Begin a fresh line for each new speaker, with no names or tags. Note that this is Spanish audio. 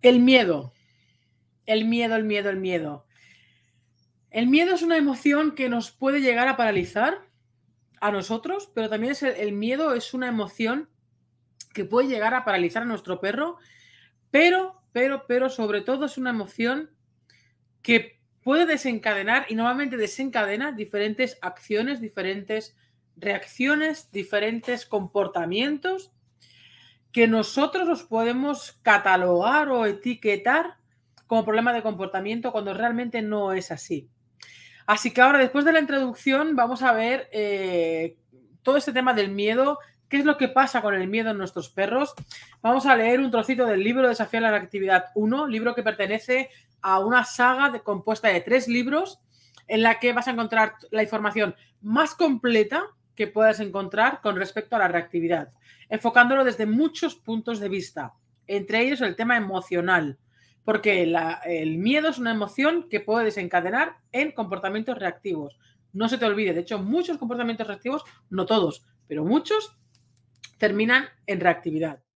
El miedo. El miedo, el miedo, el miedo. El miedo es una emoción que nos puede llegar a paralizar a nosotros, pero también es el, el miedo es una emoción que puede llegar a paralizar a nuestro perro, pero, pero, pero sobre todo es una emoción que puede desencadenar y normalmente desencadena diferentes acciones, diferentes reacciones, diferentes comportamientos que nosotros los podemos catalogar o etiquetar como problema de comportamiento cuando realmente no es así. Así que ahora, después de la introducción, vamos a ver eh, todo este tema del miedo, qué es lo que pasa con el miedo en nuestros perros. Vamos a leer un trocito del libro Desafiar la Reactividad 1, libro que pertenece a una saga compuesta de tres libros en la que vas a encontrar la información más completa que puedas encontrar con respecto a la reactividad, enfocándolo desde muchos puntos de vista, entre ellos el tema emocional, porque el miedo es una emoción que puede desencadenar en comportamientos reactivos. No se te olvide, de hecho, muchos comportamientos reactivos, no todos, pero muchos, terminan en reactividad.